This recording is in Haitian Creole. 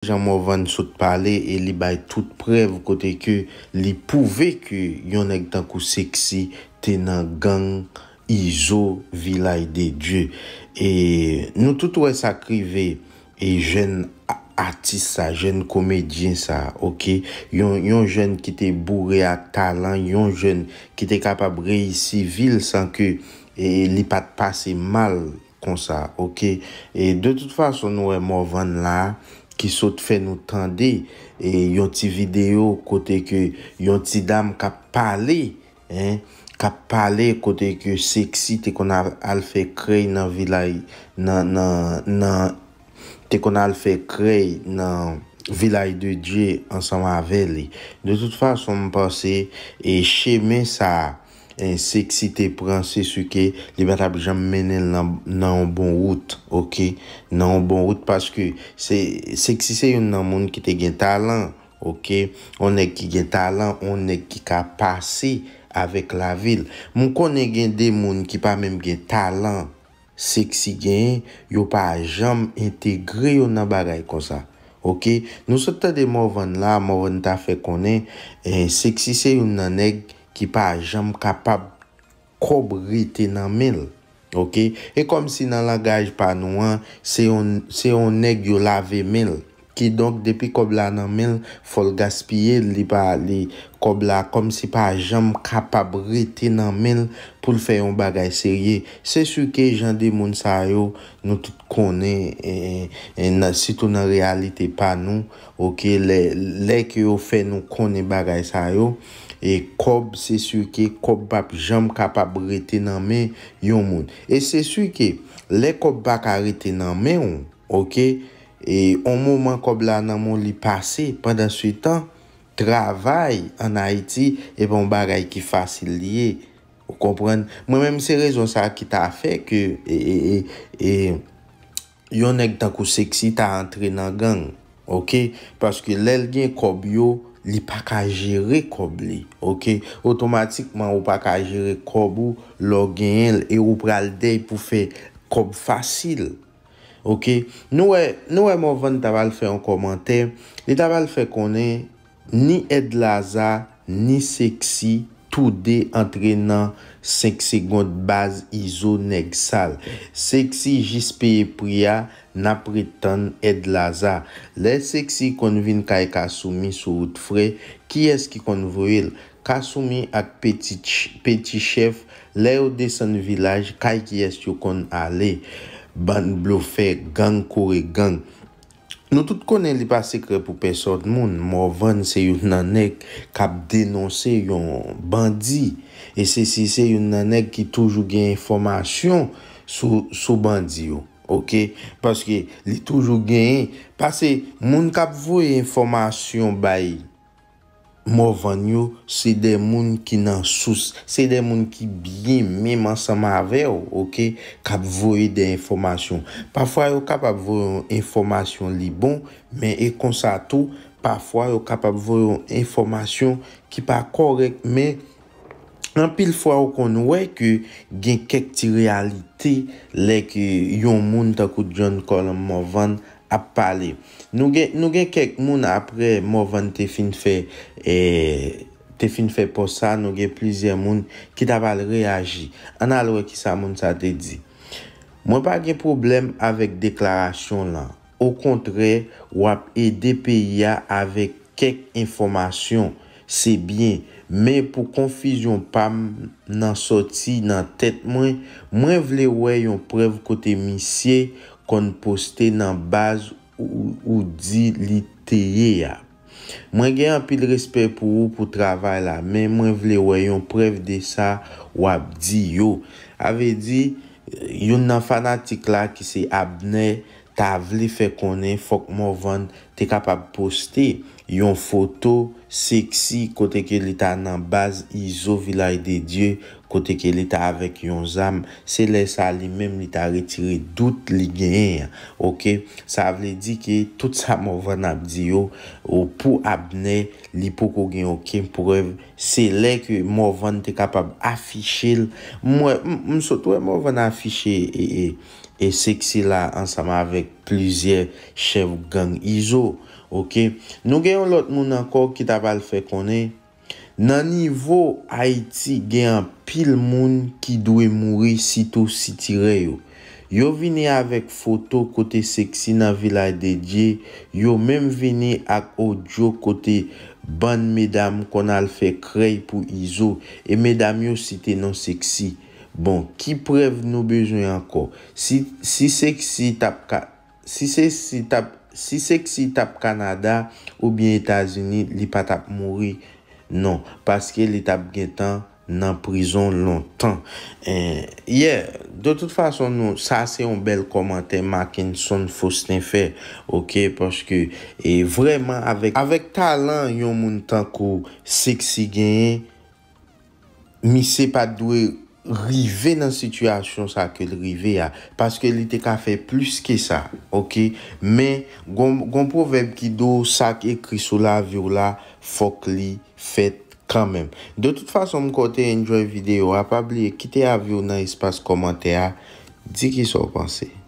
Jan Mouvan soute pale e li bay tout prev kote ke li pouve ke yon ek tankou seksi tenan gang izo vilay de die. E nou tout wè sakrive e jen artist sa, jen komedien sa, ok? Yon jen ki te bourre a talan, yon jen ki te kapab reisi vil san ke e li pat pase mal kon sa, ok? E de tout fason nou wè Mouvan la... Ki sot fè nou tande, e yon ti video kote ke yon ti dam kap pale, kap pale kote ke seksi te kon al fè krey nan vilay de Dje ansan wavè li. De tout fà son mpase, e cheme sa... En seksi te pransi sou ke li bèta pou jam menen nan bon wout, ok? Nan bon wout paske seksi se yon nan moun ki te gen talan, ok? Onèk ki gen talan, onèk ki ka pasi avèk la vil. Moun konè gen de moun ki pa mèm gen talan seksi gen, yo pa jam integri yon nan bagay kon sa, ok? Nou sou ta de mouvan la, mouvan ta fè konè, en eh, seksi se yon nan neg, ki pa jam kapab kobrite nan menl. E kom si nan langaj pa nou an, se yon neg yon lave menl. Ki donk depi kob la nan men fol gaspye li pa li kob la kom si pa jam kapab rete nan men pou l fè yon bagay serye. Se su ke jan di moun sa yo nou tout konen e, e si tou nan realite pa nou. Ok, le ke yo fè nou konen bagay sa yo. E kob se su ke kob pap jam kapab rete nan men yon moun. E se su ke le kob baka rete nan men ou. Ok, le. E, an mouman kob la nan moun li pase, pandan sou tan, travay an Haiti, ep an bon bagay ki fasil liye. Ou kompren. Mwen menm se rezon sa ki ta fe, ki e, e, e, yon ek takou seksi ta antre nan gang. Ok? Paske lel gen kob yo, li pa ka jere kob li. Ok? Otomatikman ou pa ka jere kob ou, lor gen el, e ou pral dey pou fe kob fasil. E, nou e mou ven tabal fe yon komante Li tabal fe konen Ni Edlaza Ni Seksi Toude entrenan Seksi gont baz Izo Negsal Seksi jispeye priya Na pretan Edlaza Le Seksi konvin kay Kasumi Sou out fre Ki eski konvo el Kasumi ak peti chef Le ou de san vilaj Kay ki eski kon ale Ban blofe, gang kore, gang. Nou tout konen li pa sekre pou pesot moun. Mou van se yon nanek kap denonse yon bandi. E se si se yon nanek ki toujou gen informasyon sou bandi yo. Ok? Paske li toujou gen. Paske moun kap vwe informasyon bayi. Mouvan yo, se de moun ki nan souse. Se de moun ki biye menman sa mave yo, ok, kap vwoye de informasyon. Pafwa yo kap ap vwoye informasyon li bon, men e konsato, pafwa yo kap ap vwoye informasyon ki pa korek. Men, an pil fwa yo kon wè ki gen kek ti realite lè ki yon moun ta kout joun kolan mouvan yo. ap pale. Nou gen kek moun apre mou van te fin fe e te fin fe pou sa nou gen plizye moun ki tabal reagi. An alwe ki sa moun sa te di. Mwen pa gen problem avek deklarasyon lan. Ou kontre, wap e depe ya avek kek informasyon. Se bien, men pou konfizyon pam nan soti, nan tet mwen, mwen vle wè yon prev kote misye kon poste nan baz ou di li teye ya. Mwen gen an pi l respet pou ou pou travay la, men mwen vle wè yon prev de sa wap di yo. Ave di, eh, yon nan fanatik la ki se abne yo, Sa avle fe konen fok mouvan te kapab poste yon foto seksi kote ke li ta nan baz izo vilay de Diyo kote ke li ta avek yon zam. Se le sa li menm li ta retire dout li genye. Sa avle di ke tout sa mouvan ap di yo ou pou apne li pou kogen yon kem pou ev. Se le ke mouvan te kapab afiche. Mwen sotwe mouvan afiche e e. E seksi la ansama avek plizye chev gang Izo. Ok. Nou gen yon lot moun akor ki tabal fe konen. Nan nivou Haiti gen pil moun ki dwe mouri sito sitire yo. Yo vine avek foto kote seksi nan vilay de dje. Yo menm vini ak odjo kote ban medam kon al fe krey pou Izo. E medam yo site nan seksi. Bon, ki prev nou bejwen anko? Si seks si tap si seks si tap si seks si tap Kanada ou bien Etats-Unis, li pa tap mouri? Non, paske li tap gen tan nan prison lontan. Eh, de tout fason, sa se yon bel komante, Markinson, fos ten fe, ok, poske e vreman avek talan yon moun tan ko seks si genye, mi se pa dwe rive nan sitwasyon sa ke l rive ya paske li te ka fe plus ke sa ok, men gon proverb ki do sak ekri sou la viw la, fok li fet kanmen de tout fason m kote enjoy video apabliye, kite ya viw nan espas komante ya di ki sou panse